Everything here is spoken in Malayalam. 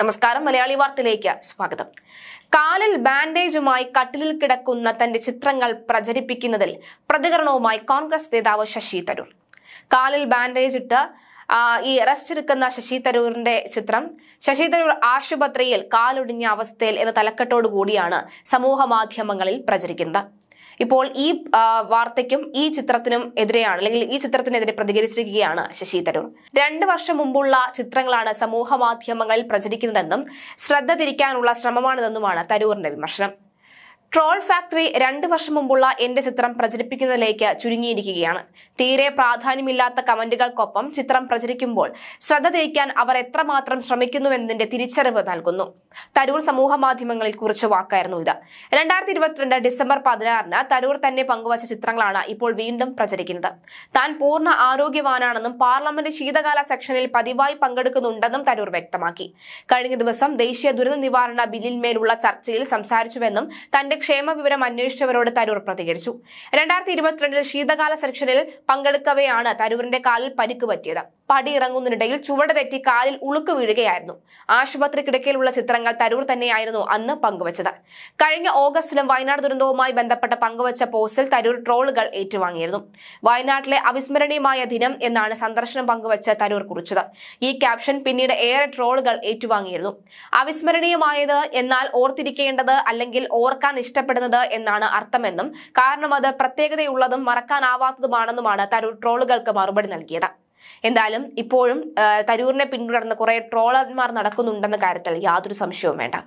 നമസ്കാരം മലയാളി വാർത്തയിലേക്ക് സ്വാഗതം കാലിൽ ബാൻഡേജുമായി കട്ടിലിൽ കിടക്കുന്ന തന്റെ ചിത്രങ്ങൾ പ്രചരിപ്പിക്കുന്നതിൽ പ്രതികരണവുമായി കോൺഗ്രസ് നേതാവ് ശശി തരൂർ കാലിൽ ബാൻഡേജ് ഇട്ട് ഈ അറസ്റ്റ് എടുക്കുന്ന ശശി തരൂരിന്റെ ചിത്രം ശശി തരൂർ ആശുപത്രിയിൽ കാലൊടിഞ്ഞ അവസ്ഥയിൽ എന്ന തലക്കെട്ടോടുകൂടിയാണ് കൂടിയാണ് സമൂഹ മാധ്യമങ്ങളിൽ പ്രചരിക്കുന്നത് ഇപ്പോൾ ഈ വാർത്തയ്ക്കും ഈ ചിത്രത്തിനും എതിരെയാണ് അല്ലെങ്കിൽ ഈ ചിത്രത്തിനെതിരെ പ്രതികരിച്ചിരിക്കുകയാണ് ശശി തരൂർ രണ്ട് വർഷം മുമ്പുള്ള ചിത്രങ്ങളാണ് സമൂഹ മാധ്യമങ്ങളിൽ പ്രചരിക്കുന്നതെന്നും ശ്രദ്ധ തിരിക്കാനുള്ള ശ്രമമാണിതെന്നുമാണ് തരൂറിന്റെ വിമർശനം ട്രോൾ ഫാക്ടറി രണ്ട് വർഷം മുമ്പുള്ള എന്റെ ചിത്രം പ്രചരിപ്പിക്കുന്നതിലേക്ക് ചുരുങ്ങിയിരിക്കുകയാണ് തീരെ പ്രാധാന്യമില്ലാത്ത കമന്റുകൾക്കൊപ്പം ചിത്രം പ്രചരിക്കുമ്പോൾ ശ്രദ്ധ തിരിക്കാൻ അവർ എത്രമാത്രം ശ്രമിക്കുന്നുവെന്നതിന്റെ തിരിച്ചറിവ് നൽകുന്നു തരൂർ സമൂഹ മാധ്യമങ്ങളിൽ കുറിച്ച വാക്കായിരുന്നു ഇത് രണ്ടായിരത്തി ഇരുപത്തിരണ്ട് ഡിസംബർ പതിനാറിന് തരൂർ തന്നെ പങ്കുവച്ച ചിത്രങ്ങളാണ് ഇപ്പോൾ വീണ്ടും പ്രചരിക്കുന്നത് താൻ പൂർണ്ണ ആരോഗ്യവാനാണെന്നും പാർലമെന്റ് ശീതകാല സെക്ഷനിൽ പതിവായി പങ്കെടുക്കുന്നുണ്ടെന്നും തരൂർ വ്യക്തമാക്കി കഴിഞ്ഞ ദിവസം ദേശീയ ദുരന്ത നിവാരണ ബില്ലിന്മേലുള്ള ചർച്ചയിൽ സംസാരിച്ചുവെന്നും തന്റെ ക്ഷേമ വിവരം അന്വേഷിച്ചവരോട് തരൂർ പ്രതികരിച്ചു രണ്ടായിരത്തി ഇരുപത്തിരണ്ടിൽ ശീതകാല സെലക്ഷനിൽ പങ്കെടുക്കവെയാണ് തരൂരിന്റെ കാലിൽ പരിക്ക് പറ്റിയത് പടി ഇറങ്ങുന്നതിനിടയിൽ ചുവട് തെറ്റി കാലിൽ ഉളുക്ക് വീഴുകയായിരുന്നു ആശുപത്രി കിടക്കയിലുള്ള ചിത്രങ്ങൾ തരൂർ തന്നെയായിരുന്നു അന്ന് പങ്കുവച്ചത് കഴിഞ്ഞ ഓഗസ്റ്റിലും വയനാട് ദുരന്തവുമായി ബന്ധപ്പെട്ട പങ്കുവച്ച പോസ്റ്റിൽ തരൂർ ട്രോളുകൾ ഏറ്റുവാങ്ങിയിരുന്നു വയനാട്ടിലെ അവിസ്മരണീയമായ ദിനം എന്നാണ് സന്ദർശനം പങ്കുവച്ച തരൂർ കുറിച്ചത് ഈ ക്യാപ്ഷൻ പിന്നീട് ഏറെ ട്രോളുകൾ ഏറ്റുവാങ്ങിയിരുന്നു അവിസ്മരണീയമായത് എന്നാൽ ഓർത്തിരിക്കേണ്ടത് അല്ലെങ്കിൽ ഓർക്കാൻ ഇഷ്ടപ്പെടുന്നത് എന്നാണ് അർത്ഥമെന്നും കാരണം അത് പ്രത്യേകതയുള്ളതും മറക്കാനാവാത്തതുമാണെന്നുമാണ് തരൂർ ട്രോളുകൾക്ക് മറുപടി നൽകിയത് എന്തായാലും ഇപ്പോഴും തരൂരിനെ പിന്തുടർന്ന് കുറെ ട്രോളർമാർ നടക്കുന്നുണ്ടെന്ന കാര്യത്തിൽ യാതൊരു സംശയവും വേണ്ട